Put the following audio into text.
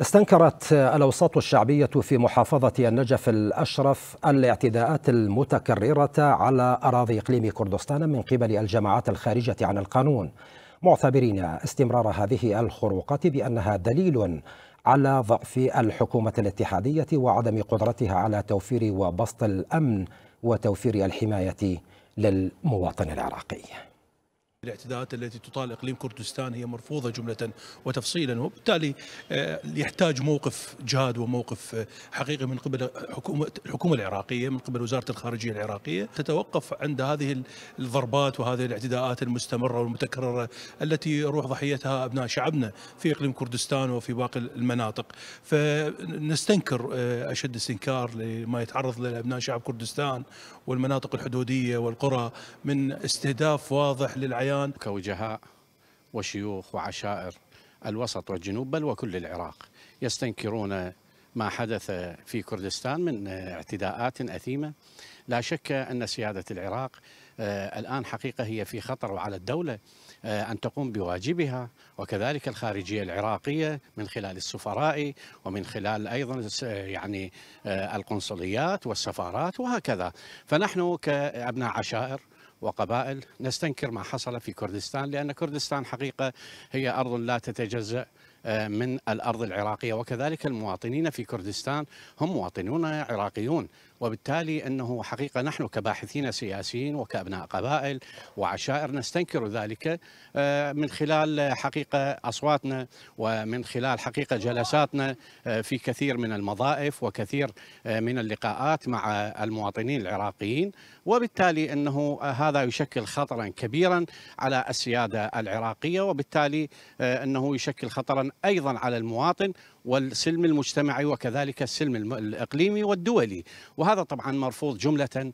استنكرت الأوساط الشعبية في محافظة النجف الأشرف الاعتداءات المتكررة على أراضي إقليم كردستان من قبل الجماعات الخارجة عن القانون معتبرين استمرار هذه الخروقات بأنها دليل على ضعف الحكومة الاتحادية وعدم قدرتها على توفير وبسط الأمن وتوفير الحماية للمواطن العراقي الاعتداءات التي تطال اقليم كردستان هي مرفوضه جمله وتفصيلا وبالتالي آه، يحتاج موقف جاد وموقف آه، حقيقي من قبل حكومه الحكومه العراقيه من قبل وزاره الخارجيه العراقيه تتوقف عند هذه الضربات وهذه الاعتداءات المستمره والمتكرره التي يروح ضحيتها ابناء شعبنا في اقليم كردستان وفي باقي المناطق فنستنكر آه، اشد استنكار لما يتعرض له ابناء شعب كردستان والمناطق الحدوديه والقرى من استهداف واضح للعيان البيان كوجهاء وشيوخ وعشائر الوسط والجنوب بل وكل العراق يستنكرون ما حدث في كردستان من اعتداءات أثيمة لا شك أن سيادة العراق آه، الآن حقيقة هي في خطر وعلى الدولة آه، أن تقوم بواجبها وكذلك الخارجية العراقية من خلال السفراء ومن خلال أيضا آه، يعني القنصليات والسفارات وهكذا فنحن كأبناء عشائر وقبائل نستنكر ما حصل في كردستان لأن كردستان حقيقة هي أرض لا تتجزأ آه، من الأرض العراقية وكذلك المواطنين في كردستان هم مواطنون عراقيون وبالتالي أنه حقيقة نحن كباحثين سياسيين وكأبناء قبائل وعشائر نستنكر ذلك آه، من خلال حقيقة أصواتنا ومن خلال حقيقة جلساتنا آه، في كثير من المضائف وكثير من اللقاءات مع المواطنين العراقيين وبالتالي أنه هذا يشكل خطرا كبيرا على السيادة العراقية وبالتالي أنه يشكل خطرا أيضا على المواطن والسلم المجتمعي وكذلك السلم الإقليمي والدولي وهذا طبعا مرفوض جملة